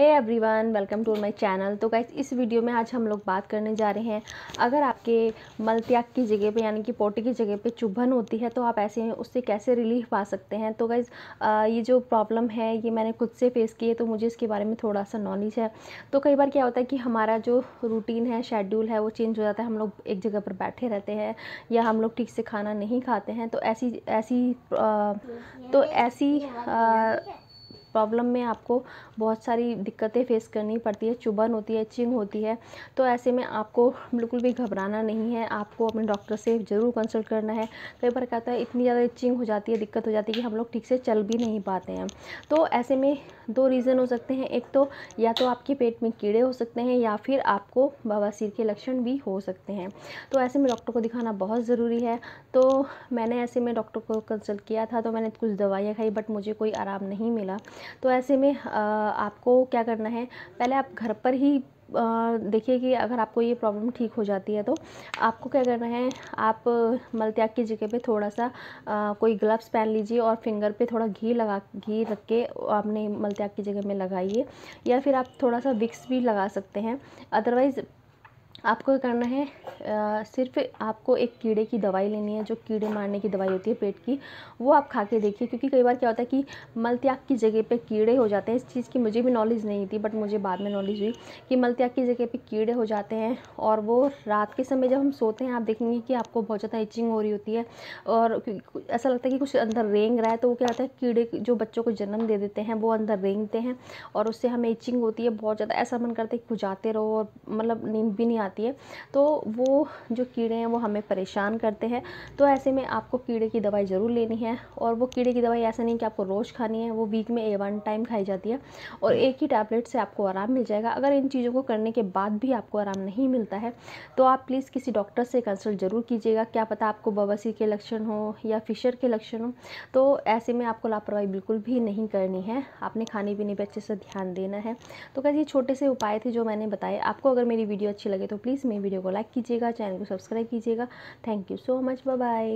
hey everyone welcome to my channel तो guys इस video में आज हम लोग बात करने जा रहे हैं अगर आपके मलत्याग की जगह पे यानी कि पोटी की जगह पे चुभन होती है तो आप ऐसे उससे कैसे रिलीफ पा सकते हैं तो गाइज़ ये जो प्रॉब्लम है ये मैंने खुद से फेस की है तो मुझे इसके बारे में थोड़ा सा नॉलेज है तो कई बार क्या होता है कि हमारा जो रूटीन है शेड्यूल है वो चेंज हो जाता है हम लोग एक जगह पर बैठे रहते हैं या हम लोग ठीक से खाना नहीं खाते हैं तो ऐसी ऐसी तो ऐसी प्रॉब्लम में आपको बहुत सारी दिक्कतें फेस करनी पड़ती है चुभन होती है चिंग होती है तो ऐसे में आपको बिल्कुल भी घबराना नहीं है आपको अपने डॉक्टर से ज़रूर कंसल्ट करना है तो कई बार कहता है इतनी ज़्यादा चिंग हो जाती है दिक्कत हो जाती है कि हम लोग ठीक से चल भी नहीं पाते हैं तो ऐसे में दो रीज़न हो सकते हैं एक तो या तो आपके पेट में कीड़े हो सकते हैं या फिर आपको बवासीर के लक्षण भी हो सकते हैं तो ऐसे में डॉक्टर को दिखाना बहुत ज़रूरी है तो मैंने ऐसे में डॉक्टर को कंसल्ट किया था तो मैंने कुछ दवाइयाँ खाई बट मुझे कोई आराम नहीं मिला तो ऐसे में आपको क्या करना है पहले आप घर पर ही देखिए कि अगर आपको ये प्रॉब्लम ठीक हो जाती है तो आपको क्या करना है आप मलत्याग की जगह पे थोड़ा सा आ, कोई ग्लव्स पहन लीजिए और फिंगर पे थोड़ा घी लगा घी रख के आपने मलत्याग की जगह में लगाइए या फिर आप थोड़ा सा विक्स भी लगा सकते हैं अदरवाइज़ आपको करना है आ, सिर्फ आपको एक कीड़े की दवाई लेनी है जो कीड़े मारने की दवाई होती है पेट की वो आप खा के देखिए क्योंकि कई बार क्या होता है कि मलत्याग की जगह पे कीड़े हो जाते हैं इस चीज़ की मुझे भी नॉलेज नहीं थी बट मुझे बाद में नॉलेज हुई कि मलत्याग की जगह पे कीड़े हो जाते हैं और वो रात के समय जब हम सोते हैं आप देखेंगे कि आपको बहुत ज़्यादा इचिंग हो रही होती है और ऐसा लगता है कि कुछ अंदर रेंग रहा है तो वो क्या होता है कीड़े जो बच्चों को जन्म दे देते हैं वो अंदर रेंगते हैं और उससे हमें इचिंग होती है बहुत ज़्यादा ऐसा मन करता है कि खुजाते रहो और मतलब नींद भी नहीं आती आती है तो वो जो कीड़े हैं वो हमें परेशान करते हैं तो ऐसे में आपको कीड़े की दवाई ज़रूर लेनी है और वो कीड़े की दवाई ऐसा नहीं कि आपको रोज़ खानी है वो वीक में ए वन टाइम खाई जाती है और एक ही टैबलेट से आपको आराम मिल जाएगा अगर इन चीज़ों को करने के बाद भी आपको आराम नहीं मिलता है तो आप प्लीज़ किसी डॉक्टर से कंसल्ट ज़रूर कीजिएगा क्या पता आपको बवासीर के लक्षण हो या फिशर के लक्षण हो तो ऐसे में आपको लापरवाही बिल्कुल भी नहीं करनी है आपने खाने पीने पर अच्छे से ध्यान देना है तो कैसे छोटे से उपाय थे जो मैंने बताए आपको अगर मेरी वीडियो अच्छी लगे तो प्लीज़ मेरी वीडियो को लाइक कीजिएगा चैनल को सब्सक्राइब कीजिएगा thank you so much bye